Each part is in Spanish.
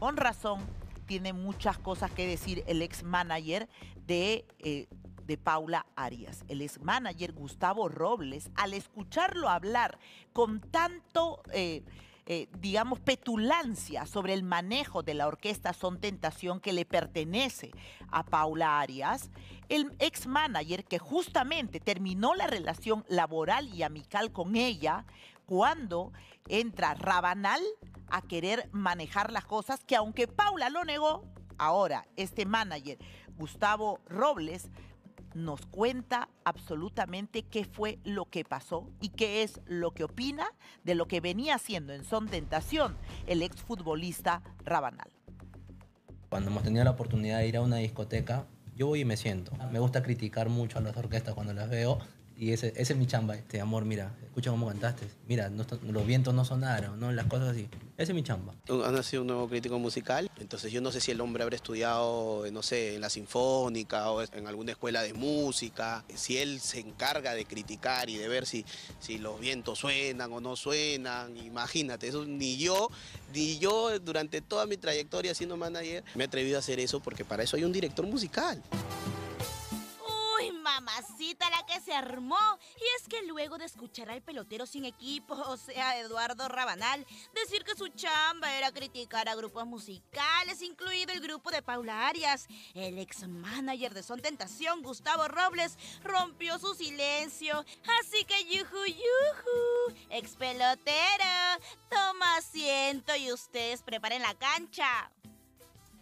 con razón tiene muchas cosas que decir el ex manager eh, de, Paula Arias, el ex manager Gustavo Robles, al escucharlo hablar con tanto... Eh, eh, digamos, petulancia sobre el manejo de la orquesta Son Tentación que le pertenece a Paula Arias, el ex manager que justamente terminó la relación laboral y amical con ella, cuando entra Rabanal a querer manejar las cosas, que aunque Paula lo negó, ahora este manager, Gustavo Robles, nos cuenta absolutamente qué fue lo que pasó y qué es lo que opina de lo que venía haciendo en Son Tentación el exfutbolista Rabanal. Cuando hemos tenido la oportunidad de ir a una discoteca, yo voy y me siento. Me gusta criticar mucho a las orquestas cuando las veo y ese, es mi chamba, este amor, mira, escucha cómo cantaste, mira, los vientos no sonaron, ¿no? las cosas así. Ese es mi chamba. Han nacido un nuevo crítico musical, entonces yo no sé si el hombre habrá estudiado, no sé, en la Sinfónica o en alguna escuela de música, si él se encarga de criticar y de ver si, si los vientos suenan o no suenan, imagínate, eso ni yo, ni yo durante toda mi trayectoria siendo manager me he atrevido a hacer eso porque para eso hay un director musical mamacita la que se armó. Y es que luego de escuchar al pelotero sin equipo, o sea, Eduardo Rabanal, decir que su chamba era criticar a grupos musicales, incluido el grupo de Paula Arias, el ex manager de Son Tentación, Gustavo Robles, rompió su silencio. Así que yuju yuju, ex pelotero, toma asiento y ustedes preparen la cancha.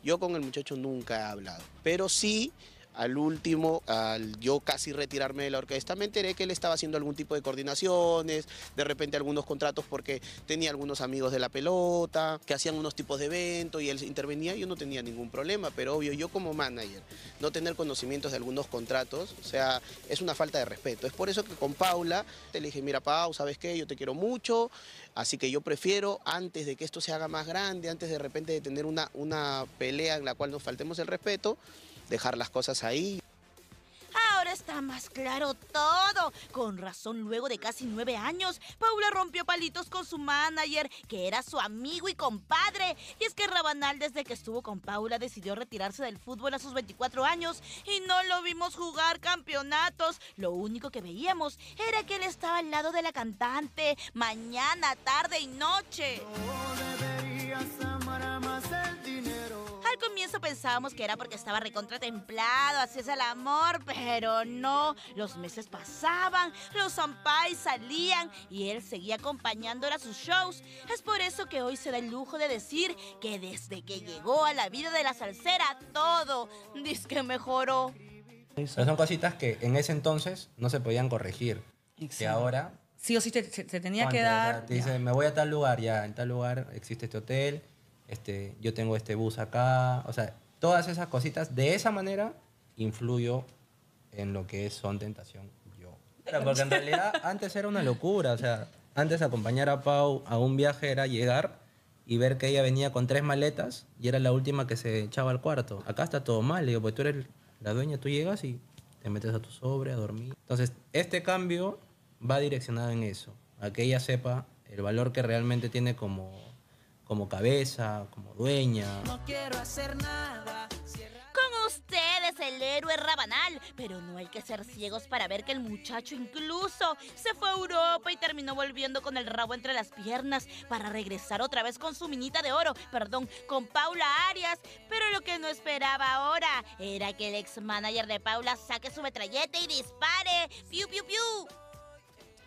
Yo con el muchacho nunca he hablado, pero sí al último, al yo casi retirarme de la orquesta, me enteré que él estaba haciendo algún tipo de coordinaciones, de repente algunos contratos porque tenía algunos amigos de la pelota, que hacían unos tipos de eventos y él intervenía, yo no tenía ningún problema, pero obvio, yo como manager, no tener conocimientos de algunos contratos, o sea, es una falta de respeto. Es por eso que con Paula te dije, mira Pau, ¿sabes qué? Yo te quiero mucho, así que yo prefiero antes de que esto se haga más grande, antes de repente de tener una, una pelea en la cual nos faltemos el respeto, dejar las cosas ahí. Ahora está más claro todo. Con razón, luego de casi nueve años, Paula rompió palitos con su manager, que era su amigo y compadre. Y es que Rabanal, desde que estuvo con Paula, decidió retirarse del fútbol a sus 24 años y no lo vimos jugar campeonatos. Lo único que veíamos era que él estaba al lado de la cantante, mañana, tarde y noche. pensábamos que era porque estaba recontratemplado, así es el amor, pero no. Los meses pasaban, los zampais salían y él seguía acompañándola a sus shows. Es por eso que hoy se da el lujo de decir que desde que llegó a la vida de la salsera, todo dice que mejoró. Son cositas que en ese entonces no se podían corregir. Y Que ahora sí o sí se, tenía que dar. Te dice, me voy a tal lugar, ya, en tal lugar existe este hotel, este, yo tengo este bus acá, o sea, todas esas cositas, de esa manera influyo en lo que son tentación yo. porque en realidad antes era una locura, o sea, antes acompañar a Pau a un viaje era llegar y ver que ella venía con tres maletas y era la última que se echaba al cuarto. Acá está todo mal, le digo, pues tú eres la dueña, tú llegas y te metes a tu sobre, a dormir. Entonces, este cambio va direccionado en eso, a que ella sepa el valor que realmente tiene como como cabeza, como dueña. No quiero hacer nada. Con ustedes el héroe rabanal, pero no hay que ser ciegos para ver que el muchacho incluso se fue a Europa y terminó volviendo con el rabo entre las piernas para regresar otra vez con su minita de oro, perdón, con Paula Arias, pero lo que no esperaba ahora era que el ex manager de Paula saque su metralleta y dispare. ¡Piu, piu, piu!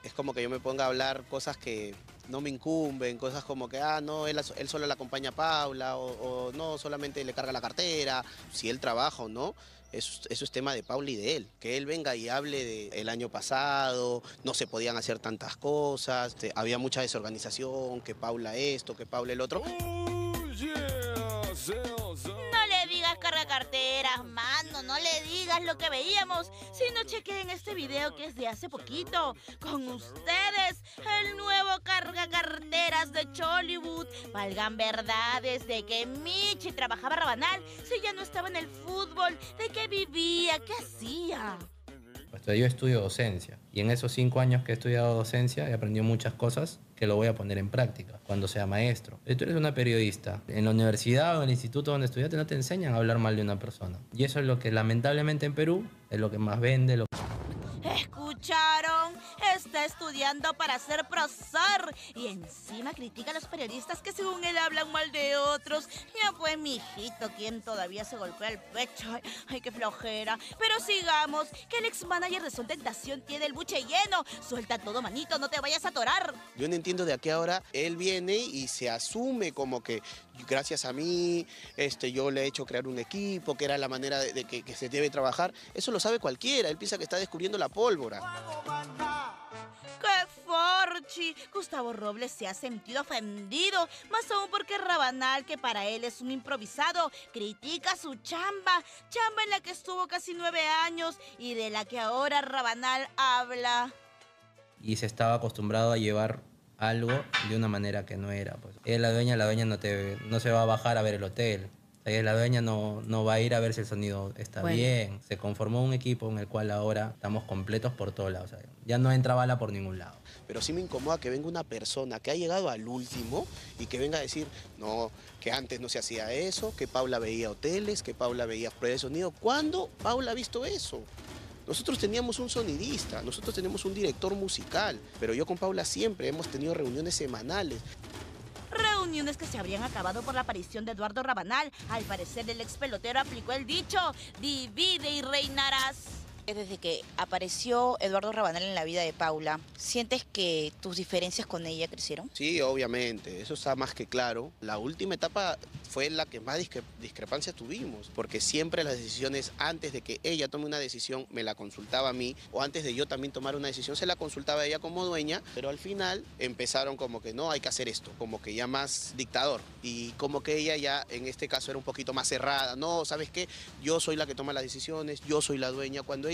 Es como que yo me ponga a hablar cosas que no me incumben, cosas como que, ah, no, él, solo la acompaña a Paula, o, no, solamente le carga la cartera, si él trabaja o no. Eso, es tema de Paula y de él. Que él venga y hable del año pasado, no se podían hacer tantas cosas, este, había mucha desorganización, que Paula esto, que Paula el otro. Oh, le digas lo que veíamos, sino chequeen este video que es de hace poquito. Con ustedes, el nuevo carga carteras de Chollywood. Valgan verdades de que Michi trabajaba rabanal, si ya no estaba en el fútbol, de que vivía, qué hacía. Yo estudio docencia y en esos cinco años que he estudiado docencia he aprendido muchas cosas que lo voy a poner en práctica cuando sea maestro. Si tú eres una periodista, en la universidad o en el instituto donde estudiaste no te enseñan a hablar mal de una persona. Y eso es lo que lamentablemente en Perú es lo que más vende, está estudiando para ser prosar. y encima critica a los periodistas que según él hablan mal de otros. Ya fue pues, mi hijito quien todavía se golpea el pecho. Ay, qué flojera. Pero sigamos, que el ex manager de su tentación tiene el buche lleno. Suelta todo, manito, no te vayas a atorar. Yo no entiendo de aquí a ahora él viene y se asume como que gracias a mí, este, yo le he hecho crear un equipo, que era la manera de, que, que, se debe trabajar. Eso lo sabe cualquiera, él piensa que está descubriendo la pólvora. ¡Qué forchi! Gustavo Robles se ha sentido ofendido, más aún porque Rabanal, que para él es un improvisado, critica su chamba, chamba en la que estuvo casi nueve años y de la que ahora Rabanal habla. Y se estaba acostumbrado a llevar algo de una manera que no era. Pues. Es la dueña, la dueña no, te, no se va a bajar a ver el hotel la dueña no, no, va a ir a ver si el sonido está bien. Se conformó un equipo en el cual ahora estamos completos por todos lados. ya no entra bala por ningún lado. Pero sí me incomoda que venga una persona que ha llegado al último y que venga a decir, no, que antes no se hacía eso, que Paula veía hoteles, que Paula veía pruebas de sonido. ¿Cuándo Paula ha visto eso? Nosotros teníamos un sonidista, nosotros tenemos un director musical, pero yo con Paula siempre hemos tenido reuniones semanales que se habrían acabado por la aparición de Eduardo Rabanal. Al parecer, el ex pelotero aplicó el dicho: divide y reinarás desde que apareció Eduardo Rabanal en la vida de Paula. ¿Sientes que tus diferencias con ella crecieron? Sí, obviamente, eso está más que claro. La última etapa fue la que más discrepancia discrepancias tuvimos, porque siempre las decisiones antes de que ella tome una decisión me la consultaba a mí, o antes de yo también tomar una decisión se la consultaba a ella como dueña, pero al final empezaron como que no, hay que hacer esto, como que ya más dictador, y como que ella ya en este caso era un poquito más cerrada, no, ¿sabes qué? Yo soy la que toma las decisiones, yo soy la dueña, cuando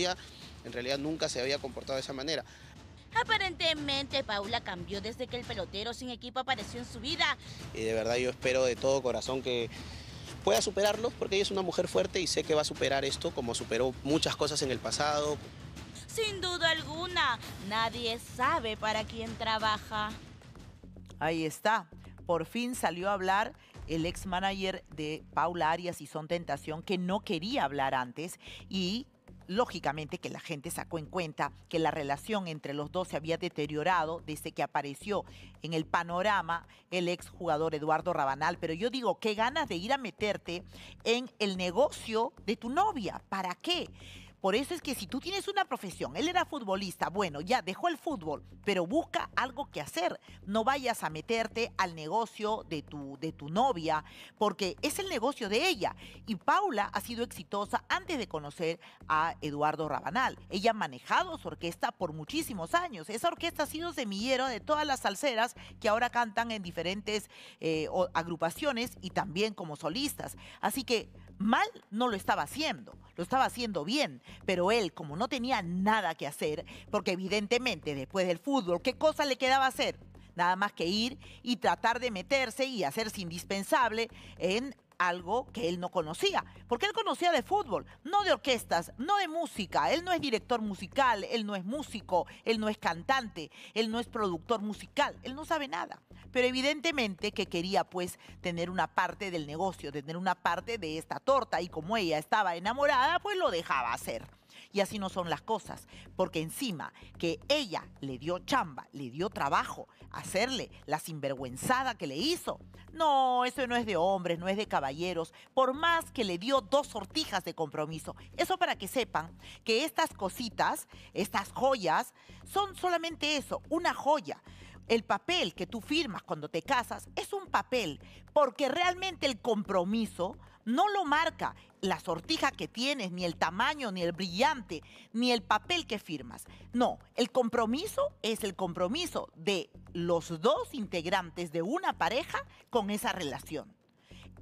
en realidad nunca se había comportado de esa manera. Aparentemente Paula cambió desde que el pelotero sin equipo apareció en su vida. Y de verdad yo espero de todo corazón que pueda superarlo porque ella es una mujer fuerte y sé que va a superar esto como superó muchas cosas en el pasado. Sin duda alguna, nadie sabe para quién trabaja. Ahí está. Por fin salió a hablar el ex manager de Paula Arias y Son Tentación, que no quería hablar antes y Lógicamente que la gente sacó en cuenta que la relación entre los dos se había deteriorado desde que apareció en el panorama el exjugador Eduardo Rabanal. Pero yo digo, qué ganas de ir a meterte en el negocio de tu novia. ¿Para qué? Por eso es que si tú tienes una profesión, él era futbolista, bueno, ya dejó el fútbol, pero busca algo que hacer. No vayas a meterte al negocio de tu, de tu novia, porque es el negocio de ella. Y Paula ha sido exitosa antes de conocer a Eduardo Rabanal. Ella ha manejado su orquesta por muchísimos años. Esa orquesta ha sido semillero de todas las salseras que ahora cantan en diferentes eh, agrupaciones y también como solistas. Así que mal no lo estaba haciendo, lo estaba haciendo bien, pero él como no tenía nada que hacer, porque evidentemente después del fútbol, ¿qué cosa le quedaba hacer? Nada más que ir y tratar de meterse y hacerse indispensable en algo que él no conocía, porque él conocía de fútbol, no de orquestas, no de música, él no es director musical, él no es músico, él no es cantante, él no es productor musical, él no sabe nada, pero evidentemente que quería pues tener una parte del negocio, tener una parte de esta torta y como ella estaba enamorada, pues lo dejaba hacer. Y así no son las cosas, porque encima que ella le dio chamba, le dio trabajo, hacerle la sinvergüenzada que le hizo. No, eso no es de hombres, no es de caballeros, por más que le dio dos sortijas de compromiso. Eso para que sepan que estas cositas, estas joyas, son solamente eso, una joya. El papel que tú firmas cuando te casas es un papel, porque realmente el compromiso no lo marca la sortija que tienes, ni el tamaño, ni el brillante, ni el papel que firmas. No, el compromiso es el compromiso de los dos integrantes de una pareja con esa relación.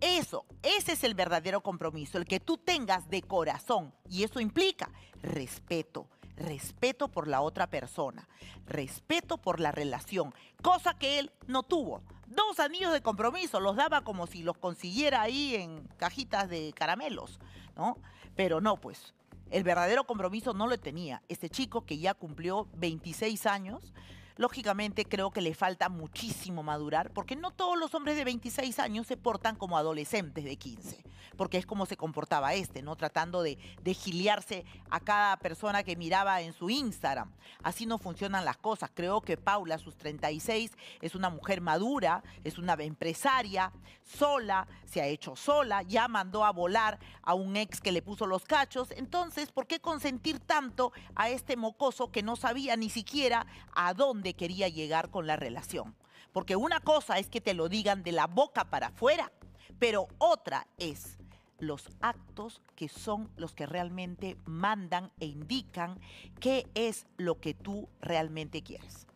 Eso, ese es el verdadero compromiso, el que tú tengas de corazón. Y eso implica respeto, respeto por la otra persona, respeto por la relación, cosa que él no tuvo. Dos anillos de compromiso los daba como si los consiguiera ahí en cajitas de caramelos, ¿no? Pero no, pues. El verdadero compromiso no lo tenía. Este chico que ya cumplió 26 años, Lógicamente creo que le falta muchísimo madurar porque no todos los hombres de 26 años se portan como adolescentes de 15, porque es como se comportaba este, ¿no? Tratando de, giliarse a cada persona que miraba en su Instagram. Así no funcionan las cosas. Creo que Paula, sus 36, es una mujer madura, es una empresaria, sola, se ha hecho sola, ya mandó a volar a un ex que le puso los cachos. Entonces, ¿por qué consentir tanto a este mocoso que no sabía ni siquiera a dónde? quería llegar con la relación. Porque una cosa es que te lo digan de la boca para afuera, pero otra es los actos que son los que realmente mandan e indican qué es lo que tú realmente quieres.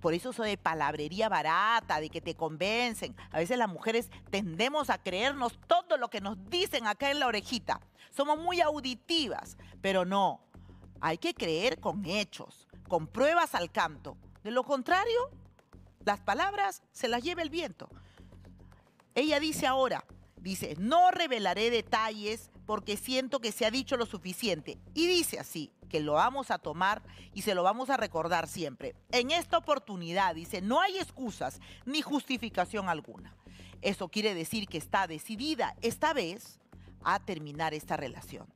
Por eso eso de palabrería barata, de que te convencen. A veces las mujeres tendemos a creernos todo lo que nos dicen acá en la orejita. Somos muy auditivas, pero no. Hay que creer con hechos, con pruebas al canto. De lo contrario, las palabras se las lleva el viento. Ella dice ahora, dice, no revelaré detalles porque siento que se ha dicho lo suficiente. Y dice así, que lo vamos a tomar y se lo vamos a recordar siempre. En esta oportunidad, dice, no hay excusas ni justificación alguna. Eso quiere decir que está decidida esta vez a terminar esta relación.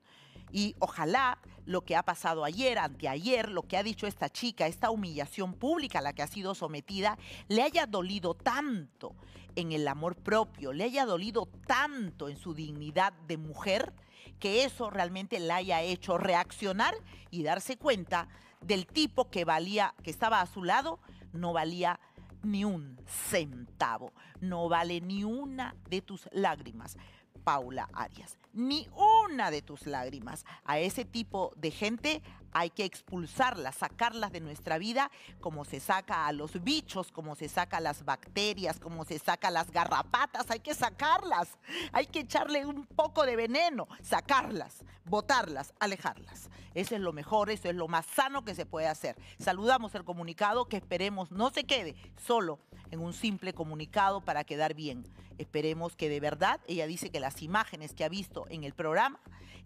Y ojalá lo que ha pasado ayer, anteayer, lo que ha dicho esta chica, esta humillación pública a la que ha sido sometida, le haya dolido tanto en el amor propio, le haya dolido tanto en su dignidad de mujer, que eso realmente la haya hecho reaccionar y darse cuenta del tipo que valía, que estaba a su lado, no valía ni un centavo, no vale ni una de tus lágrimas. Paula Arias. Ni una de tus lágrimas a ese tipo de gente hay que expulsarlas, sacarlas de nuestra vida como se saca a los bichos, como se saca a las bacterias, como se saca a las garrapatas. Hay que sacarlas. Hay que echarle un poco de veneno, sacarlas, botarlas, alejarlas. Eso es lo mejor, eso es lo más sano que se puede hacer. Saludamos el comunicado que esperemos no se quede solo en un simple comunicado para quedar bien. Esperemos que de verdad, ella dice que las imágenes que ha visto en el programa,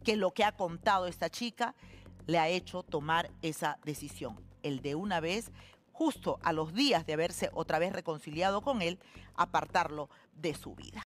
que lo que ha contado esta chica le ha hecho tomar esa decisión, el de una vez justo a los días de haberse otra vez reconciliado con él, apartarlo de su vida.